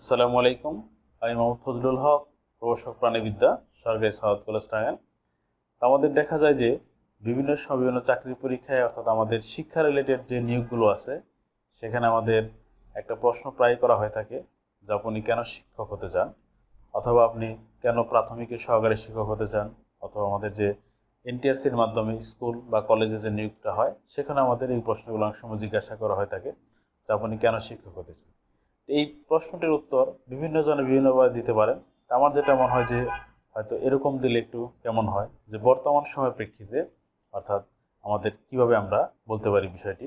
আসসালামু আলাইকুম আমি মোহাম্মদ ফজলুল হক প্রভাষক প্রাণীবিদ্যা সরকারি সাউথ কলেজ টাঙ্গাইল আমাদের দেখা যায় যে বিভিন্ন সময় বিভিন্ন চাকরির পরীক্ষায় অর্থাৎ আমাদের শিক্ষা রিলেটেড যে নিয়োগগুলো আছে সেখানে আমাদের একটা প্রশ্ন প্রায় করা হয়ে থাকে যে আপনি কেন শিক্ষক হতে চান অথবা আপনি কেন প্রাথমিকের সহকারী শিক্ষক হতে চান অথবা আমাদের যে এনটিআরসির মাধ্যমে স্কুল বা কলেজে যে নিয়োগটা হয় সেখানে আমাদের এই প্রশ্নগুলো অনেক সময় জিজ্ঞাসা করা হয়ে থাকে যে আপনি কেন শিক্ষক হতে চান এই প্রশ্নটির উত্তর বিভিন্ন জনে বিভিন্নভাবে দিতে পারেন আমার যেটা মনে হয় যে হয়তো এরকম দিলে একটু কেমন হয় যে বর্তমান সময়ের প্রেক্ষিতে অর্থাৎ আমাদের কিভাবে আমরা বলতে পারি বিষয়টি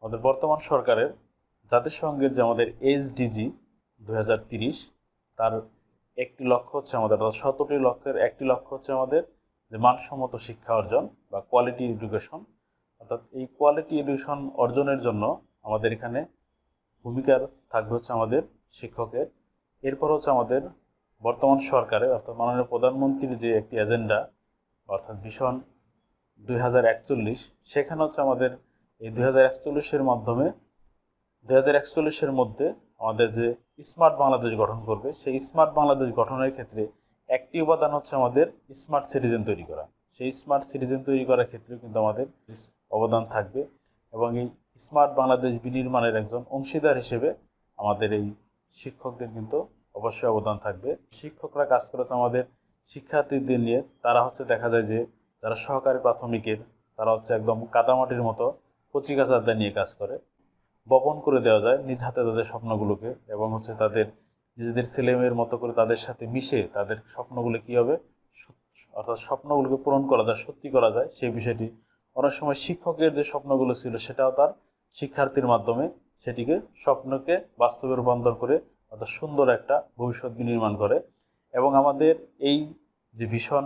আমাদের বর্তমান সরকারের জাতিসংঘের যে আমাদের এইচডিজি দু তার একটি লক্ষ্য হচ্ছে আমাদের অর্থাৎ শতটি লক্ষ্যের একটি লক্ষ্য হচ্ছে আমাদের যে মানসম্মত শিক্ষা অর্জন বা কোয়ালিটি এডুকেশন অর্থাৎ এই কোয়ালিটি এডুকেশন অর্জনের জন্য আমাদের এখানে ভূমিকার থাকবে হচ্ছে আমাদের শিক্ষকের এরপর হচ্ছে আমাদের বর্তমান সরকারের অর্থাৎ মাননীয় প্রধানমন্ত্রীর যে একটি এজেন্ডা অর্থাৎ ভীষণ দুই সেখানে হচ্ছে আমাদের এই দুই হাজার মাধ্যমে দুই হাজার মধ্যে আমাদের যে স্মার্ট বাংলাদেশ গঠন করবে সেই স্মার্ট বাংলাদেশ গঠনের ক্ষেত্রে একটি উপাদান হচ্ছে আমাদের স্মার্ট সিটিজেন তৈরি করা সেই স্মার্ট সিটিজেন তৈরি করার ক্ষেত্রেও কিন্তু আমাদের অবদান থাকবে এবং এই স্মার্ট বাংলাদেশ বিনির্মাণের একজন অংশীদার হিসেবে আমাদের এই শিক্ষকদের কিন্তু অবশ্যই অবদান থাকবে শিক্ষকরা কাজ করেছে আমাদের শিক্ষার্থীদের নিয়ে তারা হচ্ছে দেখা যায় যে যারা সহকারী প্রাথমিকের তারা হচ্ছে একদম কাদামাটির মতো কচিকাচারদের নিয়ে কাজ করে বপন করে দেওয়া যায় নিজ হাতে তাদের স্বপ্নগুলোকে এবং হচ্ছে তাদের নিজেদের ছেলেমেয়ের মতো করে তাদের সাথে মিশে তাদের স্বপ্নগুলো কি হবে অর্থাৎ স্বপ্নগুলোকে পূরণ করা যায় সত্যি করা যায় সেই বিষয়টি অনেক সময় শিক্ষকের যে স্বপ্নগুলো ছিল সেটাও তার শিক্ষার্থীর মাধ্যমে সেটিকে স্বপ্নকে বাস্তবে রূপান্তর করে অর্থাৎ সুন্দর একটা ভবিষ্যৎ নির্মাণ করে এবং আমাদের এই যে ভীষণ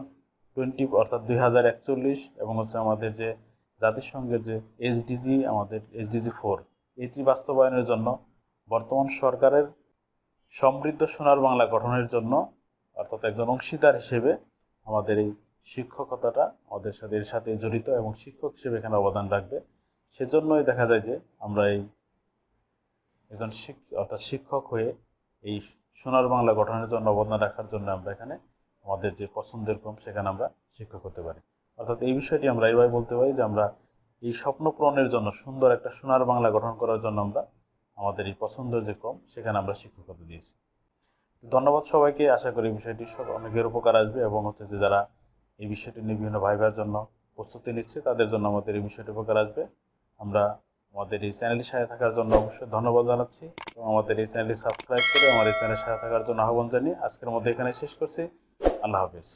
টোয়েন্টি অর্থাৎ দুই হাজার একচল্লিশ এবং হচ্ছে আমাদের যে জাতিসংঘের যে এসডিজি আমাদের এসডিজি ফোর এটি বাস্তবায়নের জন্য বর্তমান সরকারের সমৃদ্ধ সোনার বাংলা গঠনের জন্য অর্থাৎ একজন অংশীদার হিসেবে আমাদের এই শিক্ষকতাটা আমাদের সাথে এর সাথে জড়িত এবং শিক্ষক হিসেবে এখানে অবদান রাখবে সেজন্যই দেখা যায় যে আমরা এই একজন অর্থাৎ শিক্ষক হয়ে এই সোনার বাংলা গঠনের জন্য অবদান রাখার জন্য আমরা এখানে আমাদের যে পছন্দের ক্রম সেখানে আমরা শিক্ষক হতে পারি অর্থাৎ এই বিষয়টি আমরা এইভাবে বলতে পারি যে আমরা এই স্বপ্ন পূরণের জন্য সুন্দর একটা সোনার বাংলা গঠন করার জন্য আমরা আমাদের এই পছন্দের যে ক্রম সেখানে আমরা শিক্ষকতা দিয়েছি ধন্যবাদ সবাইকে আশা করি এই বিষয়টি সব অনেকের উপকার আসবে এবং হচ্ছে যে যারা এই বিষয়টি নিয়ে বিভিন্ন ভাইবার জন্য প্রস্তুতি নিচ্ছে তাদের জন্য আমাদের এই বিষয়টি উপকার আসবে আমরা আমাদের এই চ্যানেলের সাথে থাকার জন্য অবশ্যই ধন্যবাদ জানাচ্ছি এবং আমাদের এই চ্যানেলটি সাবস্ক্রাইব করে এই চ্যানেলের সাথে থাকার জন্য আহ্বান জানিয়ে আজকের মধ্যে এখানে শেষ করছি আল্লাহ হাফিজ